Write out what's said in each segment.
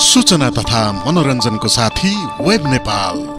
सूचना तथा मनोरञ्जनको साथी वेब नेपाल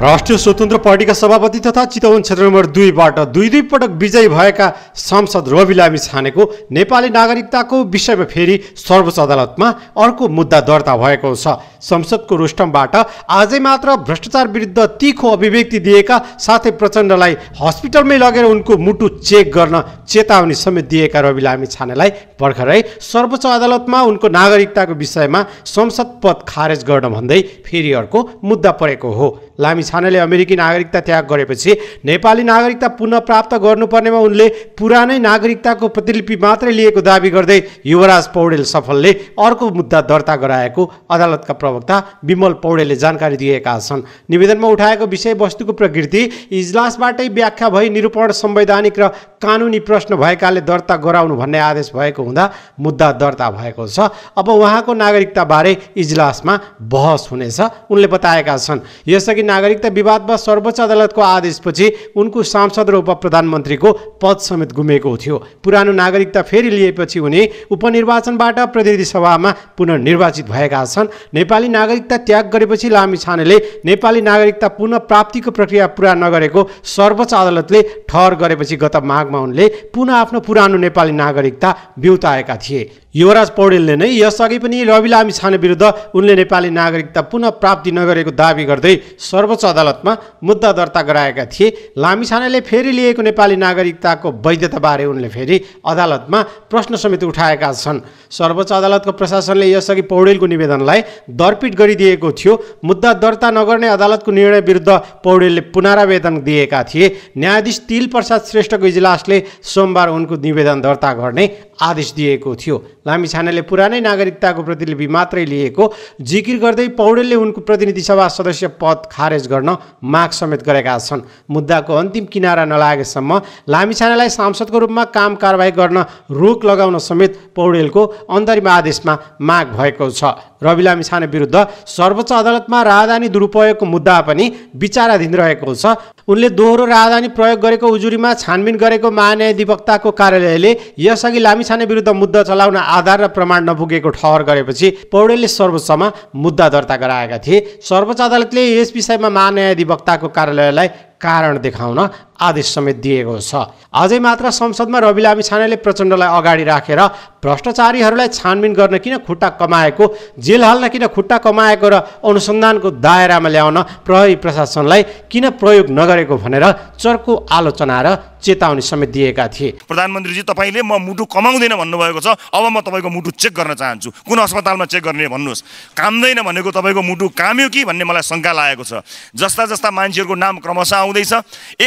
राष्ट्रिय स्वतन्त्र पार्टीका सभापति तथा चितवन क्षेत्र नम्बर दुईबाट दुई दुई पटक विजयी भएका सांसद रवि लामी छानेको नेपाली नागरिकताको विषयमा फेरि सर्वोच्च अदालतमा अर्को मुद्दा दर्ता भएको छ संसदको रोस्टमबाट आजै मात्र भ्रष्टाचार विरुद्ध तिखो अभिव्यक्ति दिएका साथै प्रचण्डलाई हस्पिटलमै लगेर उनको मुटु चेक गर्न चेतावनी समेत दिएका रवि लामी छानेलाई भर्खरै सर्वोच्च अदालतमा उनको नागरिकताको विषयमा संसद पद खारेज गर्न भन्दै फेरि अर्को मुद्दा परेको हो लामी छानेले अमेरिकी नागरिकता त्याग गरेपछि नेपाली नागरिकता पुनः प्राप्त गर्नुपर्नेमा उनले पुरानै नागरिकताको प्रतिलिपि मात्रै लिएको दावी गर्दै युवराज पौडेल सफलले अर्को मुद्दा दर्ता गराएको अदालतका प्रवक्ता विमल पौडेलले जानकारी दिएका छन् निवेदनमा उठाएको विषयवस्तुको प्रकृति इजलासबाटै व्याख्या भई निरूपण संवैधानिक र कानुनी प्रश्न भएकाले दर्ता गराउनु भन्ने आदेश भएको हुँदा मुद्दा दर्ता भएको छ अब उहाँको नागरिकताबारे इजलासमा बहस हुनेछ उनले बताएका छन् यसअघि नागरिकता विवादमा सर्वोच्च अदालतको आदेशपछि उनको सांसद र उप प्रधानमन्त्रीको पद समेत गुमेको थियो पुरानो नागरिकता फेरि लिएपछि उनी उपनिर्वाचनबाट प्रतिनिधि सभामा पुनर्निर्वाचित भएका छन् नेपाली नागरिकता त्याग गरेपछि लामी छानेले नेपाली नागरिकता पुनः प्राप्तिको प्रक्रिया पुरा नगरेको सर्वोच्च अदालतले ठहर गरेपछि गत माघमा उनले पुनः आफ्नो पुरानो नेपाली नागरिकता बिउताएका थिए युवराज पौडेलले नै यसअघि पनि रवि लामी छाने विरुद्ध उनले नेपाली नागरिकता पुनः प्राप्ति नगरेको दावी गर्दै सर्वोच्च अदालतमा मुद्दा दर्ता गराएका थिए लामी छानेले फेरि लिएको नेपाली नागरिकताको वैधताबारे उनले फेरि अदालतमा प्रश्न समेत उठाएका छन् सर्वोच्च अदालतको प्रशासनले यसअघि पौडेलको निवेदनलाई दर्पिट गरिदिएको थियो मुद्दा दर्ता नगर्ने अदालतको निर्णय विरुद्ध पौडेलले पुनरावेदन दिएका थिए न्यायाधीश तिल श्रेष्ठको इजलासले सोमबार उनको निवेदन दर्ता गर्ने आदेश दिएको थियो लामिछानेले पुरानै नागरिकताको प्रतिलिपि मात्रै लिएको जिकिर गर्दै पौडेलले उनको प्रतिनिधि सभा सदस्य पद खारेज गर्न माग समेत गरेका छन् मुद्दाको अन्तिम किनारा नलागेसम्म लामिछानेलाई सांसदको रूपमा काम कारवाही गर्न रोक लगाउन समेत पौडेलको अन्तरिम आदेशमा माग भएको छ रवि लामिछाने विरुद्ध सर्वोच्च अदालतमा राहदानी दुरुपयोगको मुद्दा पनि विचाराधीन रहेको छ उनले दोहोरो राहदानी प्रयोग गरेको उजुरीमा छानबिन गरेको महान्यायाधिवक्ताको कार्यालयले यसअघि लामिछाने विरुद्ध मुद्दा चलाउन आधार र प्रमाण नपुगेको ठहर गरेपछि पौडेलले सर्वोच्चमा मुद्दा दर्ता गराएका थिए सर्वोच्च अदालतले यस विषयमा महान्यायाधिवक्ताको कार्यालयलाई कारण देखाउन आदेश समेत दिएको छ अझै मात्र संसदमा रवि लामिछानेले प्रचण्डलाई अगाडि राखेर रा, भ्रष्टाचारीहरूलाई छानबिन गर्न किन खुट्टा कमाएको जेल हाल्न किन खुट्टा कमाएको र अनुसन्धानको दायरामा ल्याउन प्रहरी प्रशासनलाई किन प्रयोग नगरेको भनेर चर्को आलोचना र चेतावनी समेत दिएका थिए प्रधानमन्त्रीजी तपाईँले म मुटु कमाउँदैन भन्नुभएको छ अब म तपाईँको मुटु चेक गर्न चाहन्छु कुन अस्पतालमा चेक गर्ने भन्नुहोस् कामदैन भनेको तपाईँको मुटु काम्यो कि भन्ने मलाई शङ्का लागेको छ जस्ता जस्ता मान्छेहरूको नाम क्रमशः आउँदैछ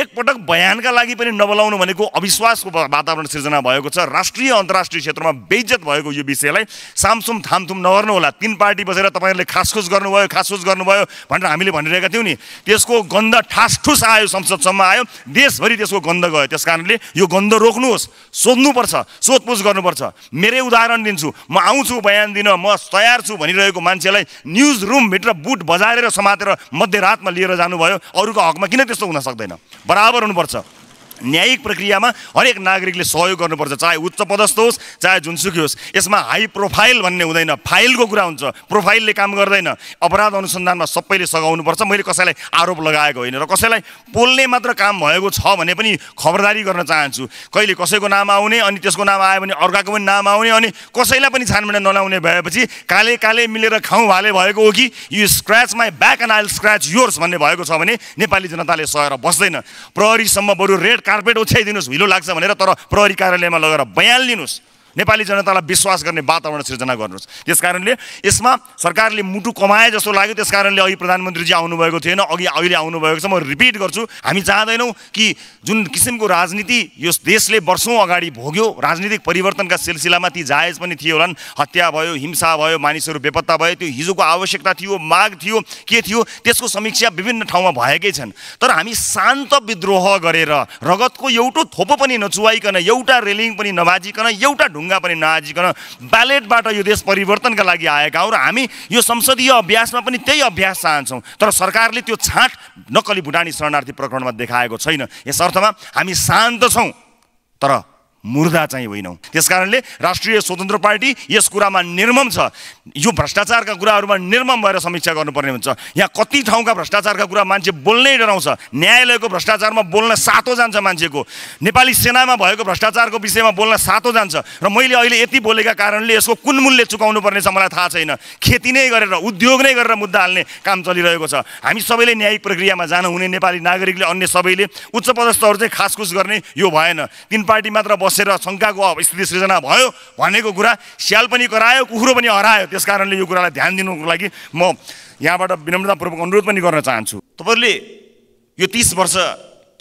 एकपटक बयानका लागि पनि नबोलाउनु भनेको अविश्वासको वातावरण सिर्जना भएको छ राष्ट्रिय अन्तर्राष्ट्रिय क्षेत्रमा बेइज्जत भएको यो विषयलाई सामसुम थामथुम होला तिन पार्टी बसेर तपाईँहरूले खासखुस गर्नुभयो खासखुस गर्नुभयो भनेर हामीले भनिरहेका थियौँ नि त्यसको गन्ध ठासठुस आयो संसदसम्म आयो देशभरि त्यसको गन्ध गयो त्यस कारणले यो गन्ध रोक्नुहोस् सोध्नुपर्छ सोधपुछ गर्नुपर्छ मेरै उदाहरण दिन्छु म आउँछु बयान दिन म तयार छु भनिरहेको मान्छेलाई न्युज रुमभित्र बुट बजारेर समातेर मध्यरातमा लिएर जानुभयो अरूको हकमा किन त्यस्तो हुन सक्दैन बराबर गर्नुपर्छ न्यायिक प्रक्रियामा हरेक नागरिकले सहयोग गर्नुपर्छ चाहे उच्च पदस्थ होस् चाहे जुनसुकै होस् यसमा हाई प्रोफाइल भन्ने हुँदैन फाइलको कुरा हुन्छ प्रोफाइलले काम गर्दैन अपराध अनुसन्धानमा सबैले सघाउनुपर्छ मैले कसैलाई आरोप लगाएको होइन र कसैलाई पोल्ने मात्र काम भएको छ भने पनि खबरदारी गर्न चाहन्छु कहिले कसैको नाम आउने अनि त्यसको नाम आयो भने अर्काको पनि नाम आउने अनि कसैलाई पनि छानबिन नलाउने भएपछि काले काले मिलेर खाउँ भाले भएको हो कि you scratch my back and I'll scratch yours भन्ने भएको छ भने नेपाली जनताले सहेर बस्दैन प्रहरीसम्म बरु रेड कार्पेट ओछ्याइदिनुहोस् हिलो लाग्छ भनेर तर प्रहरी कार्यालयमा लगेर बयान लिनुहोस् नेपाली जनतालाई विश्वास गर्ने वातावरण सिर्जना गर्नुहोस् त्यस कारणले यसमा सरकारले मुटु कमाए जस्तो लाग्यो त्यस कारणले अघि प्रधानमन्त्रीजी आउनुभएको थिएन अघि अहिले आउनुभएको छ म रिपिट गर्छु हामी चाहँदैनौँ कि जुन किसिमको राजनीति यो देशले वर्षौँ अगाडि भोग्यो राजनीतिक परिवर्तनका सिलसिलामा ती जायज पनि थियो होलान् हत्या भयो हिंसा भयो मानिसहरू बेपत्ता भयो त्यो हिजोको आवश्यकता थियो माग थियो के थियो त्यसको समीक्षा विभिन्न ठाउँमा भएकै छन् तर हामी शान्त विद्रोह गरेर रगतको एउटो थोपो पनि नचुवाइकन एउटा रेलिङ पनि नभाजिकन एउटा ढुङ्गा ढुङ्गा पनि नआजिकन ब्यालेटबाट यो देश परिवर्तनका लागि आएका हो र हामी यो संसदीय अभ्यासमा पनि त्यही अभ्यास चाहन्छौँ तर सरकारले त्यो छाँट नक्कली भुटानी शरणार्थी प्रकरणमा देखाएको छैन यस अर्थमा हामी शान्त छौँ तर मुर्दा चाहिँ होइनौँ त्यस कारणले राष्ट्रिय स्वतन्त्र पार्टी यस कुरामा निर्मम छ यो भ्रष्टाचारका कुराहरूमा निर्मम भएर समीक्षा गर्नुपर्ने हुन्छ यहाँ कति ठाउँका भ्रष्टाचारका कुरा मान्छे बोल्नै डराउँछ न्यायालयको भ्रष्टाचारमा बोल्न सातो जान्छ मान्छेको नेपाली सेनामा भएको भ्रष्टाचारको विषयमा बोल्न सातो जान्छ र मैले अहिले यति बोलेका कारणले यसको कुन मूल्य चुकाउनु पर्ने छ मलाई थाहा छैन खेती नै गरेर उद्योग नै गरेर मुद्दा हाल्ने काम चलिरहेको छ हामी सबैले न्यायिक प्रक्रियामा जानुहुने नेपाली नागरिकले अन्य सबैले उच्च पदस्थहरू चाहिँ खासखुस गर्ने यो भएन तिन पार्टी मात्र बस बसेर शङ्काको स्थिति सृजना भयो भनेको कुरा स्याल पनि करायो कुखुरो पनि हरायो त्यस कारणले यो कुरालाई ध्यान दिनुको लागि म यहाँबाट विनम्रतापूर्वक अनुरोध पनि गर्न चाहन्छु तपाईँहरूले यो तिस वर्ष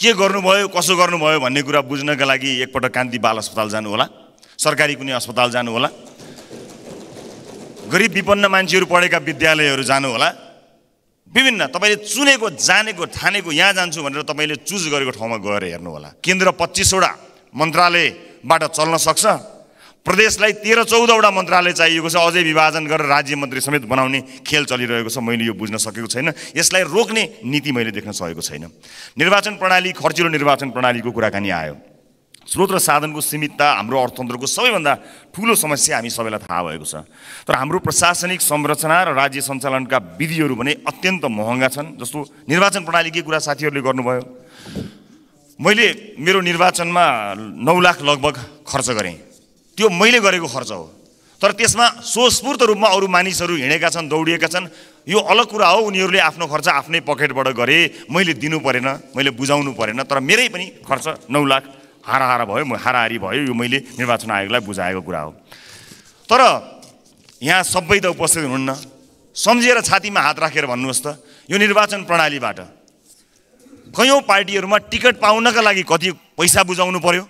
के गर्नुभयो कसो गर्नुभयो भन्ने कुरा बुझ्नका लागि एकपल्ट कान्ति बाल अस्पताल जानुहोला सरकारी कुनै अस्पताल जानुहोला गरिब विपन्न मान्छेहरू पढेका विद्यालयहरू जानुहोला विभिन्न तपाईँले चुनेको जानेको ठानेको यहाँ जान्छु भनेर तपाईँले चुज गरेको ठाउँमा गएर हेर्नुहोला केन्द्र पच्चिसवटा मन्त्रालयबाट चल्न सक्छ प्रदेशलाई तेह्र चौधवटा मन्त्रालय चाहिएको छ अझै विभाजन गरेर राज्य मन्त्री समेत बनाउने खेल चलिरहेको छ मैले यो बुझ्न सकेको छैन यसलाई रोक्ने नीति मैले देख्न सकेको छैन निर्वाचन प्रणाली खर्चिलो निर्वाचन प्रणालीको कुराकानी आयो स्रोत र साधनको सीमितता हाम्रो अर्थतन्त्रको सबैभन्दा ठुलो समस्या हामी सबैलाई थाहा भएको छ तर हाम्रो प्रशासनिक संरचना र राज्य सञ्चालनका विधिहरू भने अत्यन्त महँगा छन् जस्तो निर्वाचन प्रणालीकै कुरा साथीहरूले गर्नुभयो मैले मेरो निर्वाचनमा नौ लाख लगभग खर्च गरेँ त्यो मैले गरेको खर्च हो तर त्यसमा सोस्फूर्त रूपमा अरू मानिसहरू हिँडेका छन् दौडिएका छन् यो अलग कुरा हो उनीहरूले आफ्नो खर्च आफ्नै पकेटबाट गरे मैले दिनु परेन मैले बुझाउनु परेन तर मेरै पनि खर्च नौ लाख हाराहारा भयो हाराहारी भयो यो मैले निर्वाचन आयोगलाई बुझाएको कुरा हो तर यहाँ सबै त उपस्थित हुनुहुन्न सम्झिएर छातीमा हात राखेर भन्नुहोस् त यो निर्वाचन प्रणालीबाट कयौँ पार्टीहरूमा टिकट पाउनका लागि कति पैसा बुझाउनु पर्यो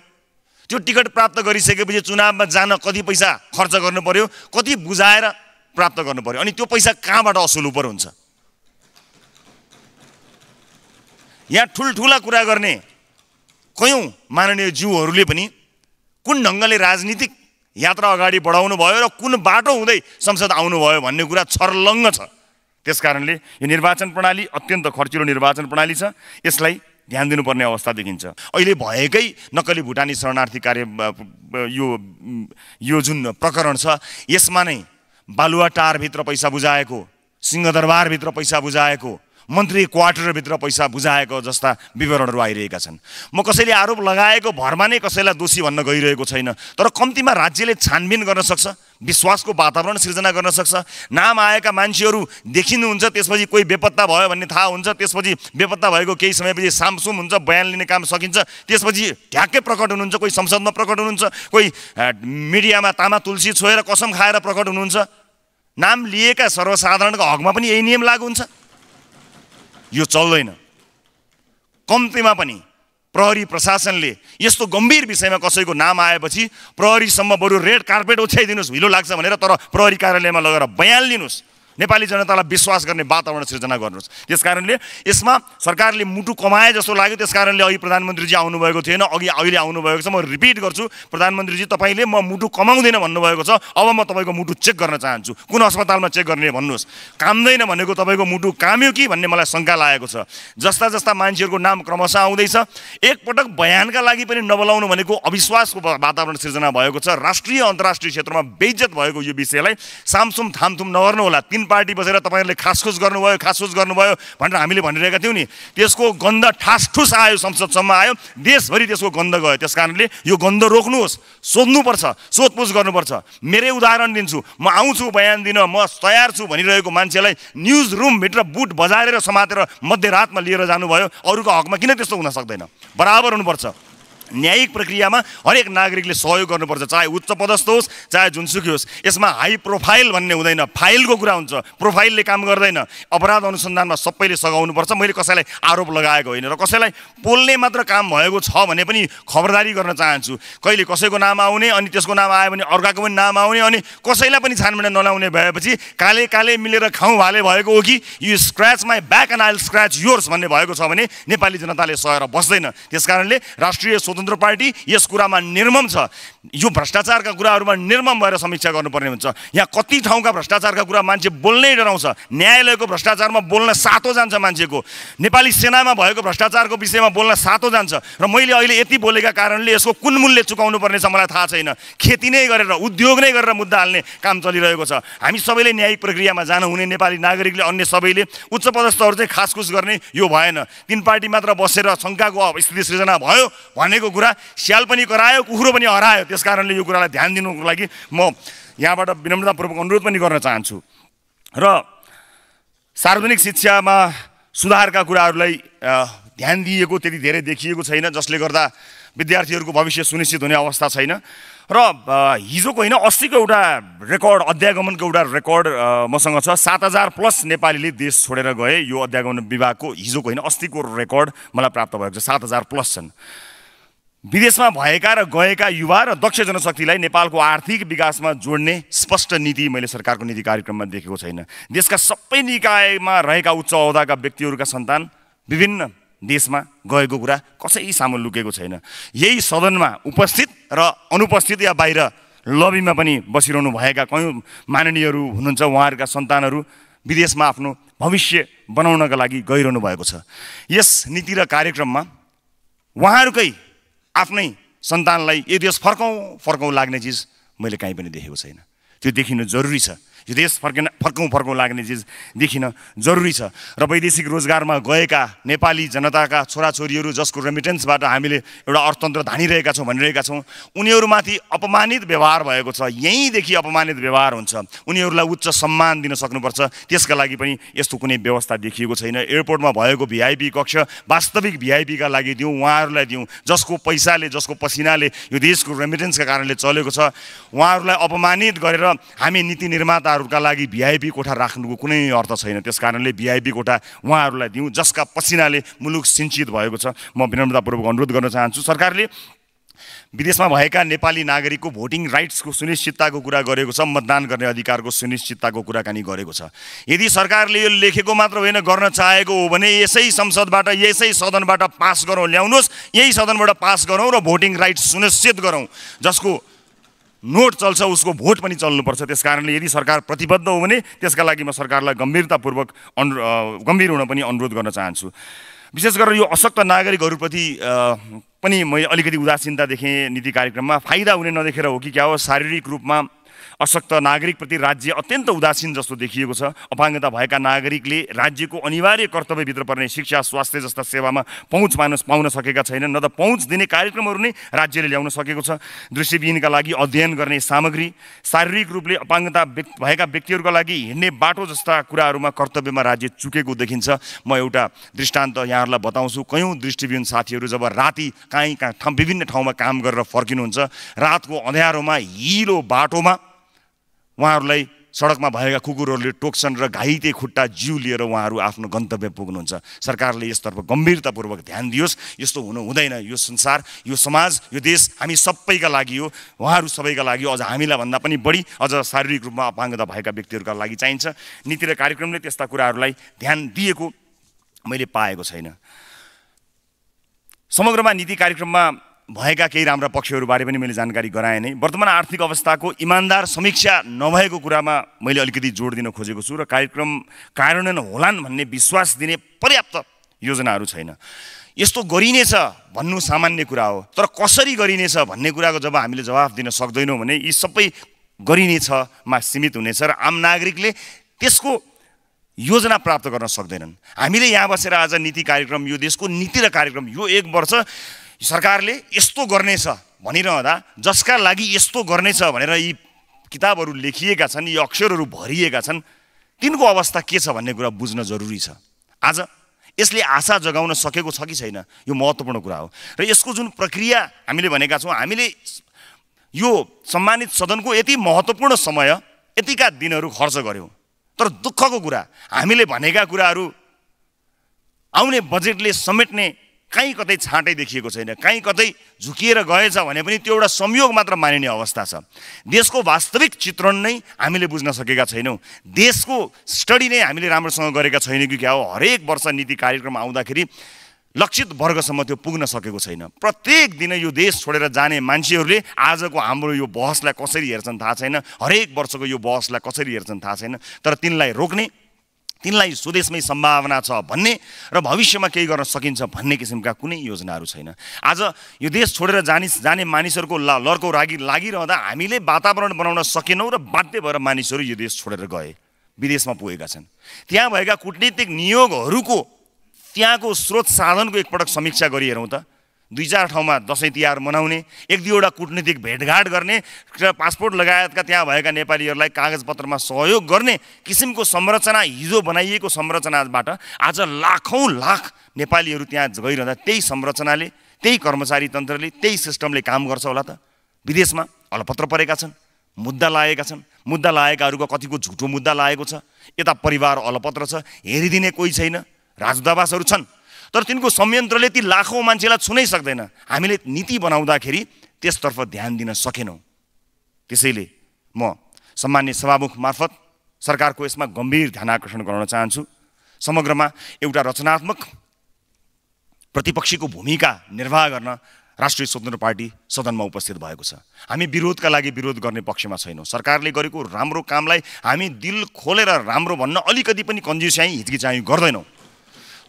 त्यो टिकट प्राप्त गरिसकेपछि चुनावमा जान कति पैसा खर्च गर्नु पर्यो कति बुझाएर प्राप्त गर्नु पर्यो अनि त्यो पैसा कहाँबाट असुल उपर हुन्छ यहाँ ठुल्ठुला कुरा गर्ने कयौँ माननीय जिउहरूले पनि कुन ढङ्गले राजनीतिक यात्रा अगाडि बढाउनु भयो र कुन बाटो हुँदै संसद आउनुभयो भन्ने कुरा छर्लङ्ग छ त्यस कारणले यो निर्वाचन प्रणाली अत्यन्त खर्चिलो निर्वाचन प्रणाली छ यसलाई ध्यान दिनुपर्ने अवस्था देखिन्छ अहिले भएकै नक्कली भुटानी शरणार्थी कार्य यो यो जुन प्रकरण छ यसमा नै बालुवाटारभित्र पैसा बुझाएको सिंहदरबारभित्र पैसा बुझाएको मन्त्री क्वार्टरभित्र पैसा बुझाएको जस्ता विवरणहरू आइरहेका छन् म कसैले आरोप लगाएको भरमा नै कसैलाई दोषी भन्न गइरहेको छैन तर कम्तीमा राज्यले छानबिन गर्न सक्छ विश्वासको वातावरण सिर्जना गर्न सक्छ नाम आएका मान्छेहरू देखिनुहुन्छ त्यसपछि कोही बेपत्ता भयो भन्ने थाहा हुन्छ त्यसपछि बेपत्ता भएको केही समयपछि सामसुम हुन्छ बयान लिने काम सकिन्छ त्यसपछि ठ्याक्कै प्रकट हुनुहुन्छ कोही संसदमा प्रकट हुनुहुन्छ कोही मिडियामा तामा तुलसी छोएर कसम खाएर प्रकट हुनुहुन्छ नाम लिएका सर्वसाधारणको हकमा पनि यही नियम लागु हुन्छ यो चल्दैन कम्तीमा पनि प्रहरी प्रशासनले यस्तो गम्भीर विषयमा कसैको नाम आएपछि प्रहरीसम्म बरु रेड कार्पेट ओछ्याइदिनुहोस् हिलो लाग्छ भनेर तर प्रहरी कार्यालयमा लगेर बयान लिनुहोस् नेपाली जनतालाई विश्वास गर्ने वातावरण सिर्जना गर्नुहोस् त्यस कारणले यसमा सरकारले मुटु कमाए जस्तो लाग्यो त्यस कारणले अघि प्रधानमन्त्रीजी आउनुभएको थिएन अघि अहिले आउनुभएको छ म रिपिट गर्छु प्रधानमन्त्रीजी तपाईँले म मुटु कमाउँदैन भन्नुभएको छ अब म तपाईँको मुटु चेक गर्न चाहन्छु कुन अस्पतालमा चेक गर्ने भन्नुहोस् कामदैन भनेको तपाईँको मुटु काम्यो कि भन्ने मलाई शङ्का लागेको छ जस्ता जस्ता मान्छेहरूको नाम क्रमशः आउँदैछ एकपटक बयानका लागि पनि नबोलाउनु भनेको अविश्वासको वातावरण सिर्जना भएको छ राष्ट्रिय अन्तर्राष्ट्रिय क्षेत्रमा बेइज्जत भएको यो विषयलाई सामसुम थामथुम होला तिन पार्टी बसेर तपाईँहरूले खासखुस गर्नुभयो खासखुस गर्नुभयो भनेर हामीले भनिरहेका थियौँ नि त्यसको गन्ध ठासठुस आयो संसदसम्म आयो देशभरि त्यसको गन्ध गयो त्यस कारणले यो गन्ध रोक्नुहोस् सोध्नुपर्छ सोधपुछ गर्नुपर्छ मेरै उदाहरण दिन्छु म आउँछु बयान दिन म तयार छु भनिरहेको मान्छेलाई न्युज रुमभित्र बुट बजारेर समातेर मध्यरातमा लिएर जानुभयो अरूको हकमा किन त्यस्तो हुन सक्दैन बराबर हुनुपर्छ न्यायिक प्रक्रियामा हरेक नागरिकले सहयोग गर्नुपर्छ चाहे उच्च पदस्थ होस् चाहे जुनसुकै होस् यसमा हाई प्रोफाइल भन्ने हुँदैन फाइलको कुरा हुन्छ प्रोफाइलले काम गर्दैन अपराध अनुसन्धानमा सबैले सघाउनुपर्छ मैले कसैलाई आरोप लगाएको होइन र कसैलाई पोल्ने मात्र काम भएको छ भने पनि खबरदारी गर्न चाहन्छु कहिले कसैको नाम आउने अनि त्यसको नाम आयो भने अर्काको पनि नाम आउने अनि कसैलाई पनि छानबिन नलाउने भएपछि काले काले मिलेर खाउँ भाले भएको हो कि you scratch my back and I'll scratch yours भन्ने भएको छ भने नेपाली जनताले सहेर बस्दैन त्यस राष्ट्रिय स्वतन्त्र स्वतन्त्र पार्टी यस कुरामा निर्मम छ यो भ्रष्टाचारका कुराहरूमा निर्मम भएर समीक्षा गर्नुपर्ने हुन्छ यहाँ कति ठाउँका भ्रष्टाचारका कुरा मान्छे बोल्नै डराउँछ न्यायालयको भ्रष्टाचारमा बोल्न सातो जान्छ मान्छेको नेपाली सेनामा भएको भ्रष्टाचारको विषयमा बोल्न सातो जान्छ र मैले अहिले यति बोलेका कारणले यसको कुन मूल्य चुकाउनु पर्ने छ मलाई थाहा छैन खेती नै गरेर उद्योग नै गरेर मुद्दा हाल्ने काम चलिरहेको छ हामी सबैले न्यायिक प्रक्रियामा जानुहुने नेपाली नागरिकले अन्य सबैले उच्च पदस्थहरू चाहिँ खासखुस गर्ने यो भएन तिन पार्टी मात्र बसेर शङ्काको स्थिति सृजना भयो भनेको कुरा स्याल पनि करायो कुखुरो पनि हरायो त्यस कारणले यो कुरालाई ध्यान दिनुको लागि म यहाँबाट विनम्रतापूर्वक अनुरोध पनि गर्न चाहन्छु र सार्वजनिक शिक्षामा सुधारका कुराहरूलाई ध्यान दिएको त्यति धेरै देखिएको छैन जसले गर्दा विद्यार्थीहरूको भविष्य सुनिश्चित हुने अवस्था छैन र हिजोको होइन अस्तिको एउटा रेकर्ड अध्यागमनको एउटा रेकर्ड मसँग छ सात हजार प्लस नेपालीले देश छोडेर गए यो अध्यागमन विभागको हिजोको होइन अस्तिको रेकर्ड मलाई प्राप्त भएको छ सात हजार प्लस छन् विदेशमा भएका र गएका युवा र दक्ष जनशक्तिलाई नेपालको आर्थिक विकासमा जोड्ने स्पष्ट नीति मैले सरकारको नीति कार्यक्रममा देखेको छैन देशका सबै निकायमा रहेका उच्च औहदाका व्यक्तिहरूका सन्तान विभिन्न देशमा गएको कुरा कसै सामु लुकेको छैन यही सदनमा उपस्थित र अनुपस्थित या बाहिर लबीमा पनि बसिरहनु भएका कयौँ माननीयहरू हुनुहुन्छ उहाँहरूका सन्तानहरू विदेशमा आफ्नो भविष्य बनाउनका लागि गइरहनु भएको छ यस नीति र कार्यक्रममा उहाँहरूकै आफ्नै सन्तानलाई यदि देश फर्काउँ फर्काउँ लाग्ने चिज मैले काहीँ पनि देखेको छैन त्यो देखिनु जरुरी छ यो देश फर्किन फर्कौँ फर्कौँ लाग्ने चिज देखिन जरुरी छ र वैदेशिक रोजगारमा गएका नेपाली जनताका छोराछोरीहरू जसको रेमिटेन्सबाट हामीले एउटा अर्थतन्त्र धानिरहेका छौँ भनिरहेका छौँ उनीहरूमाथि अपमानित व्यवहार भएको छ यहीँदेखि अपमानित व्यवहार हुन्छ उनीहरूलाई उच्च सम्मान दिन सक्नुपर्छ त्यसका लागि पनि यस्तो कुनै व्यवस्था देखिएको छैन एयरपोर्टमा भएको भिआइपी कक्ष वास्तविक भिआइपीका लागि दिउँ उहाँहरूलाई दिउँ जसको पैसाले जसको पसिनाले यो देशको रेमिटेन्सका कारणले चलेको छ उहाँहरूलाई अपमानित गरेर हामी नीति निर्माता कोठाहरूका लागि भिआइपी कोठा राख्नुको कुनै अर्थ छैन त्यस कारणले भिआइपी कोठा उहाँहरूलाई दिउँ जसका पसिनाले मुलुक सिन्चित भएको छ म विनम्रतापूर्वक अनुरोध गर्न चाहन्छु सरकारले विदेशमा भएका नेपाली नागरिकको भोटिङ राइट्सको सुनिश्चितताको कुरा गरेको छ मतदान गर्ने अधिकारको सुनिश्चितताको कुराकानी गरेको छ यदि सरकारले यो लेखेको मात्र होइन गर्न चाहेको हो भने यसै संसदबाट यसै सदनबाट पास गरौँ ल्याउनुहोस् यही सदनबाट पास गरौँ र भोटिङ राइट्स सुनिश्चित गरौँ जसको नोट चल्छ उसको भोट पनि चल्नुपर्छ त्यस कारणले यदि सरकार प्रतिबद्ध हो भने त्यसका लागि म सरकारलाई गम्भीरतापूर्वक अनु गम्भीर हुन पनि अनुरोध गर्न चाहन्छु विशेष गरेर यो अशक्त नागरिकहरूप्रति पनि मैले अलिकति उदासीनता देखेँ नीति कार्यक्रममा फाइदा हुने नदेखेर हो कि क्या हो शारीरिक रूपमा अशक्त नागरिकप्रति राज्य अत्यन्त उदासीन जस्तो देखिएको छ अपाङ्गता भएका नागरिकले राज्यको अनिवार्य कर्तव्यभित्र पर्ने शिक्षा स्वास्थ्य जस्ता सेवामा पहुँच मान पाउन सकेका छैनन् न त पहुँच दिने कार्यक्रमहरू नै राज्यले ल्याउन सकेको छ दृष्टिविहीनका लागि अध्ययन गर्ने सामग्री शारीरिक रूपले अपाङ्गता भएका व्यक्तिहरूका लागि हिँड्ने बाटो जस्ता कुराहरूमा कर्तव्यमा राज्य चुकेको देखिन्छ म एउटा दृष्टान्त यहाँहरूलाई बताउँछु कयौँ दृष्टिविहीन साथीहरू जब राति काहीँ कहाँ विभिन्न ठाउँमा काम गरेर फर्किनुहुन्छ रातको अँध्यारोमा हिलो बाटोमा उहाँहरूलाई सडकमा भएका कुकुरहरूले टोक्छन् र घाइते खुट्टा जिउ लिएर उहाँहरू आफ्नो गन्तव्य पुग्नुहुन्छ सरकारले यसतर्फ गम्भीरतापूर्वक ध्यान दियोस् यस्तो हुनु हुँदैन यो संसार यो समाज यो देश हामी सबैका लागि हो उहाँहरू सबैका लागि अझ हामीलाई भन्दा पनि बढी अझ शारीरिक रूपमा अपाङ्गता भएका व्यक्तिहरूका लागि चाहिन्छ नीति र कार्यक्रमले त्यस्ता कुराहरूलाई ध्यान दिएको मैले पाएको छैन समग्रमा नीति कार्यक्रममा भएका केही राम्रा पक्षहरूबारे पनि मैले जानकारी गराएँ नै वर्तमान आर्थिक अवस्थाको इमान्दार समीक्षा नभएको कुरामा मैले अलिकति जोड दिन खोजेको छु र कार्यक्रम कार्यान्वयन होलान् भन्ने विश्वास दिने पर्याप्त योजनाहरू छैन यस्तो गरिनेछ भन्नु सामान्य कुरा हो तर कसरी गरिनेछ भन्ने कुराको जब हामीले जवाफ दिन सक्दैनौँ भने यी सबै गरिनेछमा सीमित हुनेछ र आम नागरिकले त्यसको योजना प्राप्त गर्न सक्दैनन् हामीले यहाँ बसेर आज नीति कार्यक्रम यो देशको नीति र कार्यक्रम यो एक वर्ष सरकारले यस्तो गर्नेछ भनिरहँदा जसका लागि यस्तो गर्नेछ भनेर यी किताबहरू लेखिएका छन् यी अक्षरहरू भरिएका छन् तिनको अवस्था के छ भन्ने कुरा बुझ्न जरुरी छ आज यसले आशा जगाउन सकेको छ कि छैन यो महत्त्वपूर्ण कुरा हो र यसको जुन प्रक्रिया हामीले भनेका छौँ हामीले यो सम्मानित सदनको यति महत्त्वपूर्ण समय यतिका दिनहरू खर्च गऱ्यौँ तर दुःखको कुरा हामीले भनेका कुराहरू आउने बजेटले समेट्ने काहीँ कतै छाँटै देखिएको छैन काहीँ कतै झुकिएर गएछ भने पनि त्यो एउटा संयोग मात्र मानिने अवस्था छ देशको वास्तविक चित्रण नै हामीले बुझ्न सकेका छैनौँ देशको स्टडी नै हामीले राम्रोसँग गरेका छैनौँ कि क्या हो हरेक वर्ष नीति कार्यक्रम आउँदाखेरि लक्षित वर्गसम्म त्यो पुग्न सकेको छैन प्रत्येक दिन यो देश छोडेर जाने मान्छेहरूले आजको हाम्रो यो बहसलाई कसरी हेर्छन् थाहा छैन हरेक वर्षको यो बहसलाई कसरी हेर्छन् थाहा छैन तर तिनलाई रोक्ने तिनलाई स्वदेशमै सम्भावना छ भन्ने र भविष्यमा केही गर्न सकिन्छ भन्ने किसिमका कुनै योजनाहरू छैन आज यो देश छोडेर जाने जाने मानिसहरूको ला लर्को लागि लागिरहँदा हामीले वातावरण बनाउन सकेनौँ र बाध्य भएर मानिसहरू यो देश छोडेर गए विदेशमा पुगेका छन् त्यहाँ भएका कुटनीतिक नियोगहरूको त्यहाँको स्रोत साधनको एकपटक समीक्षा गरिहेरौँ त दुई चार ठाउँमा दसैँ तिहार मनाउने एक दुईवटा कुटनीतिक भेटघाट गर्ने र पासपोर्ट लगायतका त्यहाँ भएका नेपालीहरूलाई कागजपत्रमा सहयोग गर्ने किसिमको संरचना हिजो बनाइएको संरचनाबाट आज लाखौँ लाख नेपालीहरू त्यहाँ गइरहँदा त्यही संरचनाले त्यही कर्मचारी तन्त्रले त्यही सिस्टमले काम गर्छ होला त विदेशमा अलपत्र परेका छन् मुद्दा लागेका छन् मुद्दा लागेकाहरूको कतिको झुटो मुद्दा लागेको छ यता परिवार अलपत्र छ हेरिदिने कोही छैन राजदूतावासहरू छन् तर तिनको संयन्त्रले ती लाखौँ मान्छेलाई छुनै सक्दैन हामीले नीति बनाउँदाखेरि त्यसतर्फ ध्यान दिन सकेनौँ त्यसैले म सम्मान्य सभामुख मार्फत सरकारको यसमा गम्भीर ध्यान आकर्षण गराउन चाहन्छु समग्रमा एउटा रचनात्मक प्रतिपक्षीको भूमिका निर्वाह गर्न राष्ट्रिय स्वतन्त्र पार्टी सदनमा उपस्थित भएको छ हामी विरोधका लागि विरोध गर्ने पक्षमा छैनौँ सरकारले गरेको राम्रो कामलाई हामी दिल खोलेर राम्रो भन्न अलिकति पनि कन्जुस्याई हिचकिचाइ गर्दैनौँ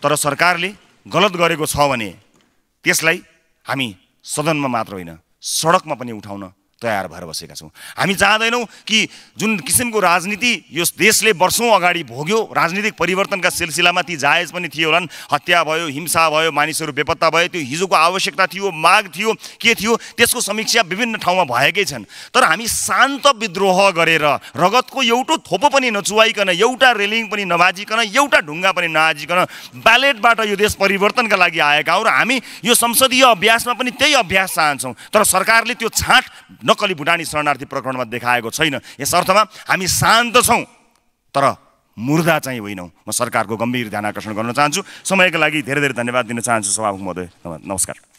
तर सरकारले गलत गरेको छ भने त्यसलाई हामी सदनमा मात्र होइन सडकमा पनि उठाउन तयार भएर बसेका छौँ हामी चाहँदैनौँ कि जुन किसिमको राजनीति यो देशले वर्षौँ अगाडि भोग्यो राजनीतिक परिवर्तनका सिलसिलामा ती जायज पनि थियो होलान् हत्या भयो हिंसा भयो मानिसहरू बेपत्ता भयो त्यो हिजोको आवश्यकता थियो माग थियो के थियो त्यसको समीक्षा विभिन्न ठाउँमा भएकै छन् तर हामी शान्त विद्रोह गरेर रगतको एउटो थोपो पनि नचुवाइकन एउटा रेलिङ पनि नभाजिकन एउटा ढुङ्गा पनि नआजिकन ब्यालेटबाट यो देश परिवर्तनका लागि आएका हौँ र हामी यो संसदीय अभ्यासमा पनि त्यही अभ्यास चाहन्छौँ तर सरकारले त्यो छाँट नक्कली भुटानी शरणार्थी प्रकरणमा देखाएको छैन यस अर्थमा हामी शान्त छौँ तर मुर्दा चाहिँ होइनौँ म सरकारको गम्भीर ध्यान आकर्षण गर्न चाहन्छु समयको लागि धेरै धेरै धन्यवाद दिन चाहन्छु सभामुख महोदय नमस्कार